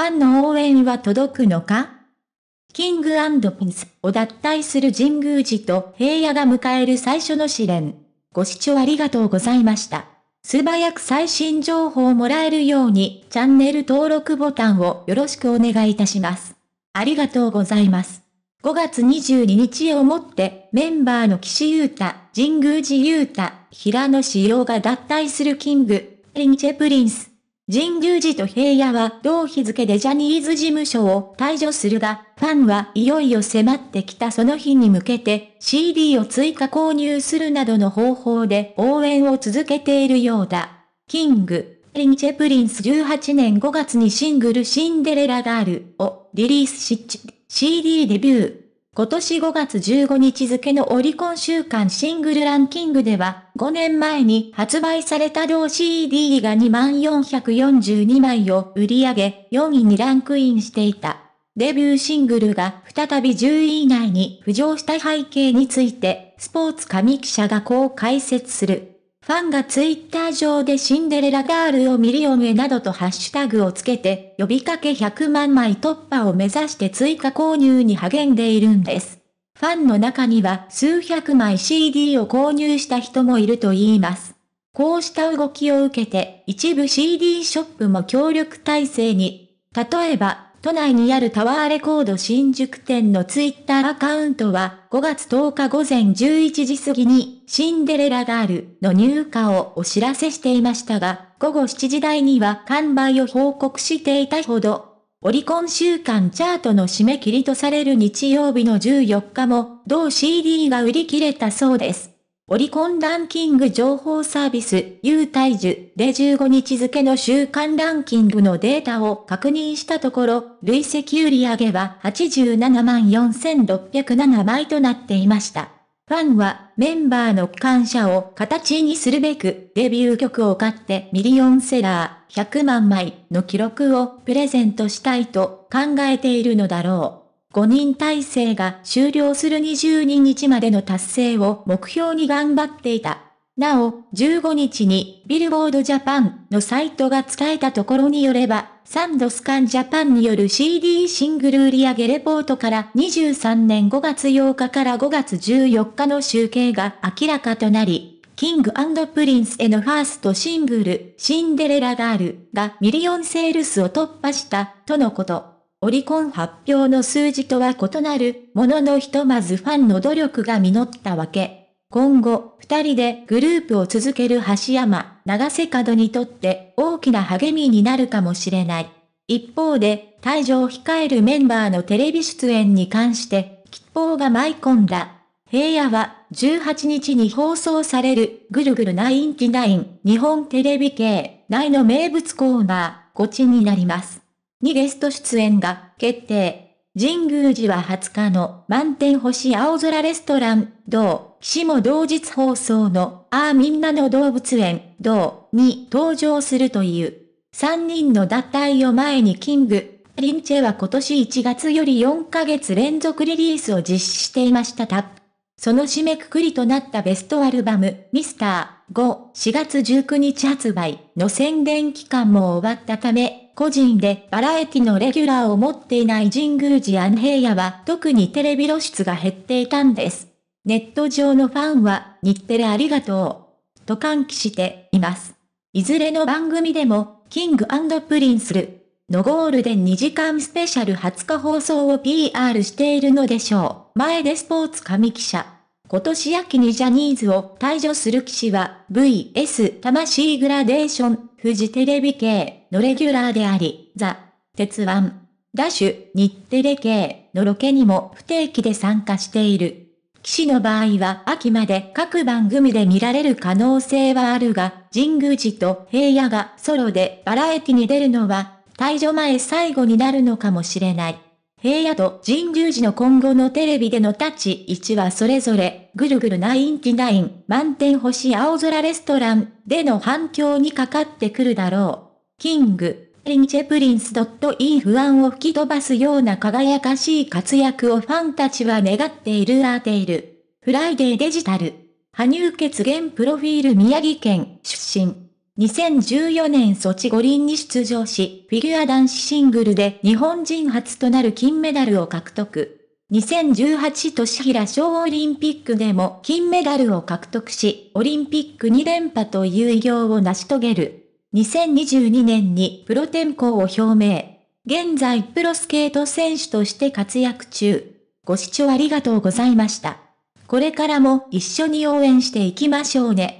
ファンの応援は届くのかキングピンスを脱退する神宮寺と平野が迎える最初の試練。ご視聴ありがとうございました。素早く最新情報をもらえるようにチャンネル登録ボタンをよろしくお願いいたします。ありがとうございます。5月22日をもってメンバーの岸優太、神宮寺優太、平野志陽が脱退するキング、リンチェプリンス。神宮寺と平野は同日付でジャニーズ事務所を退場するが、ファンはいよいよ迫ってきたその日に向けて CD を追加購入するなどの方法で応援を続けているようだ。キング、リンチェプリンス18年5月にシングルシンデレラガールをリリースし、CD デビュー。今年5月15日付のオリコン週間シングルランキングでは、5年前に発売された同 CD が2442枚を売り上げ、4位にランクインしていた。デビューシングルが再び10位以内に浮上した背景について、スポーツ紙記者がこう解説する。ファンがツイッター上でシンデレラガールをミリオンへなどとハッシュタグをつけて、呼びかけ100万枚突破を目指して追加購入に励んでいるんです。ファンの中には数百枚 CD を購入した人もいると言います。こうした動きを受けて、一部 CD ショップも協力体制に。例えば、都内にあるタワーレコード新宿店のツイッターアカウントは、5月10日午前11時過ぎに、シンデレラガールの入荷をお知らせしていましたが、午後7時台には完売を報告していたほど、オリコン週間チャートの締め切りとされる日曜日の14日も、同 CD が売り切れたそうです。オリコンランキング情報サービス、優待樹で15日付の週間ランキングのデータを確認したところ、累積売上は87万4607枚となっていました。ファンはメンバーの感謝を形にするべく、デビュー曲を買ってミリオンセラー。100万枚の記録をプレゼントしたいと考えているのだろう。5人体制が終了する22日までの達成を目標に頑張っていた。なお、15日にビルボードジャパンのサイトが伝えたところによれば、サンドスカンジャパンによる CD シングル売上レポートから23年5月8日から5月14日の集計が明らかとなり、キングプリンスへのファーストシングル、シンデレラガールがミリオンセールスを突破した、とのこと。オリコン発表の数字とは異なる、もののひとまずファンの努力が実ったわけ。今後、二人でグループを続ける橋山、長瀬角にとって大きな励みになるかもしれない。一方で、退場を控えるメンバーのテレビ出演に関して、吉報が舞い込んだ。平野は18日に放送されるぐるぐるナインティナイン日本テレビ系内の名物コーナー、ゴチになります。にゲスト出演が決定。神宮寺は20日の満天星青空レストラン、同、岸も同日放送のあーみんなの動物園、同に登場するという。3人の脱退を前にキング、リンチェは今年1月より4ヶ月連続リリースを実施していましたたその締めくくりとなったベストアルバム、ミスター5、4月19日発売の宣伝期間も終わったため、個人でバラエティのレギュラーを持っていない神宮寺安平野は特にテレビ露出が減っていたんです。ネット上のファンは、日テレありがとう、と歓喜しています。いずれの番組でも、キングプリンスル、のゴールデン2時間スペシャル20日放送を PR しているのでしょう。前でスポーツ紙記者。今年秋にジャニーズを退場する騎士は VS 魂グラデーション富士テレビ系のレギュラーであり、ザ・鉄腕、ダッシュ、日テレ系のロケにも不定期で参加している。騎士の場合は秋まで各番組で見られる可能性はあるが、神宮寺と平野がソロでバラエティに出るのは退場前最後になるのかもしれない。平野と神宮寺の今後のテレビでの立ち位置はそれぞれ、ぐるぐる9インティナイン、満点星青空レストランでの反響にかかってくるだろう。キング、リンチェプリンスドットいい不安を吹き飛ばすような輝かしい活躍をファンたちは願っているアーテイル。フライデーデジタル。羽生血源プロフィール宮城県出身。2014年ソチ五輪に出場し、フィギュア男子シングルで日本人初となる金メダルを獲得。2018年平小オリンピックでも金メダルを獲得し、オリンピック2連覇という偉業を成し遂げる。2022年にプロ転向を表明。現在プロスケート選手として活躍中。ご視聴ありがとうございました。これからも一緒に応援していきましょうね。